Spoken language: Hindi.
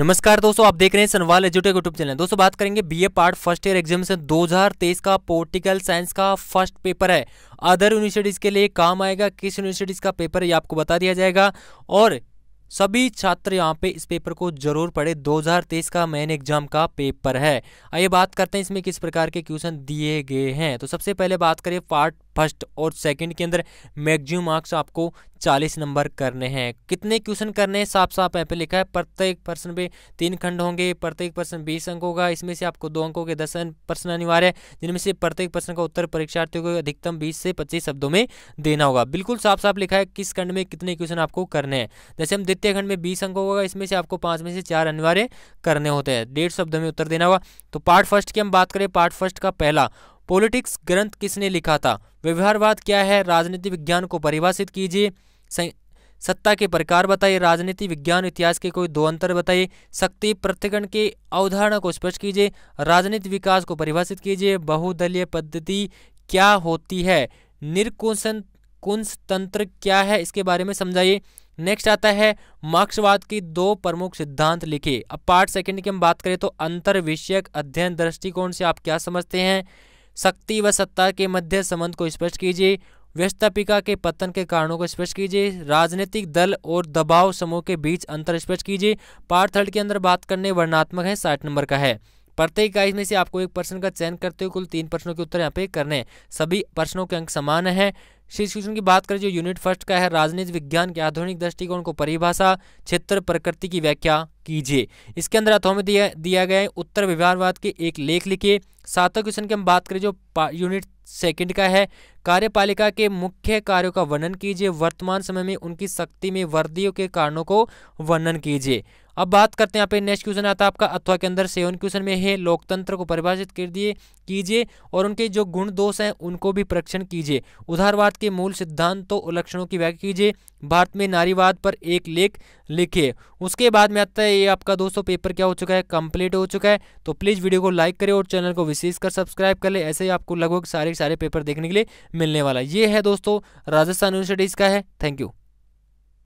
नमस्कार दोस्तों आप देख रहे हैं सनवाल एजुटेक यूट्यूब चैनल दोस्तों बात करेंगे बीए पार्ट फर्स्ट ईयर हजार 2023 का पोलिटिकल साइंस का फर्स्ट पेपर है अदर यूनिवर्सिटीज़ के लिए काम आएगा किस यूनिवर्सिटीज़ का पेपर ये आपको बता दिया जाएगा और सभी छात्र यहाँ पे इस पेपर को जरूर पढ़े 2023 का मेन एग्जाम का पेपर है आइए बात करते हैं इसमें किस प्रकार के क्वेश्चन दिए गए हैं तो सबसे पहले बात करें पार्ट फर्स्ट और सेकंड के अंदर मैक्सिमम मार्क्स आपको 40 नंबर करने हैं कितने क्वेश्चन करने हैं साफ साफ यहाँ पे लिखा है प्रत्येक प्रश्न पे तीन खंड होंगे प्रत्येक प्रश्न बीस अंक होगा इसमें से आपको दो अंकों के दस अं-, प्रश्न अनिवार्य है जिनमें से प्रत्येक प्रश्न का उत्तर परीक्षार्थियों को अधिकतम बीस से पच्चीस शब्दों में देना होगा बिल्कुल साफ साफ लिखा है किस खंड में कितने क्वेश्चन आपको करने हैं जैसे हम द्वितीय खंड में बीस अंकों होगा इसमें से आपको पाँच में से चार अनिवार्य करने होते हैं डेढ़ शब्दों में उत्तर देना होगा तो पार्ट फर्स्ट की हम बात करें पार्ट फर्स्ट का पहला पॉलिटिक्स ग्रंथ किसने लिखा था व्यवहारवाद क्या है राजनीति विज्ञान को परिभाषित कीजिए सत्ता के प्रकार बताइए राजनीति विज्ञान इतिहास के कोई दो अंतर बताइए शक्ति प्रतिकरण की अवधारणा को स्पष्ट कीजिए राजनीति विकास को परिभाषित कीजिए बहुदलीय पद्धति क्या होती है निरकुशन कुंश तंत्र क्या है इसके बारे में समझाइए नेक्स्ट आता है मार्क्सवाद की दो प्रमुख सिद्धांत लिखे अब पार्ट सेकंड की हम बात करें तो अंतर विषयक अध्ययन दृष्टिकोण से आप क्या समझते हैं शक्ति व सत्ता के मध्य संबंध को स्पष्ट कीजिए व्यस्तापिका के पतन के कारणों को स्पष्ट कीजिए राजनीतिक दल और दबाव समूह के बीच अंतर स्पष्ट कीजिए पार्ट थर्ड के अंदर बात करने वर्णात्मक है साठ नंबर का है प्रत्येक इकाई में से आपको एक प्रश्न का चयन करते हुए कुल तीन प्रश्नों के उत्तर यहाँ पे करने हैं सभी प्रश्नों के अंक समान हैं शीर्ष क्वेश्चन की बात करें जो यूनिट फर्स्ट का है राजनीति विज्ञान के आधुनिक दृष्टिकोण को परिभाषा क्षेत्र प्रकृति की व्याख्या कीजिए इसके अंदर अथवा में दिया दिया गया है उत्तर व्यवहारवाद के एक लेख लिखिए सातवें क्वेश्चन की हम बात करें जो यूनिट सेकंड का है कार्यपालिका के मुख्य कार्यों का वर्णन कीजिए वर्तमान समय में उनकी शक्ति में वर्दियों के कारणों को वर्णन कीजिए अब बात करते हैं यहाँ पे नेक्स्ट क्वेश्चन आता है आपका अथवा के अंदर सेवन क्वेश्चन में है लोकतंत्र को परिभाषित कर दिए कीजिए और उनके जो गुण दोष हैं उनको भी परीक्षण कीजिए उदारवाद के मूल सिद्धांतों और लक्षणों की व्याख्या कीजिए भारत में नारीवाद पर एक लेख लिखिए उसके बाद में आता है ये आपका दोस्तों पेपर क्या हो चुका है कंप्लीट हो चुका है तो प्लीज़ वीडियो को लाइक करें और चैनल को विशेषकर सब्सक्राइब कर ले ऐसे ही आपको लगभग सारे सारे पेपर देखने के लिए मिलने वाला ये है दोस्तों राजस्थान यूनिवर्सिटीज़ का है थैंक यू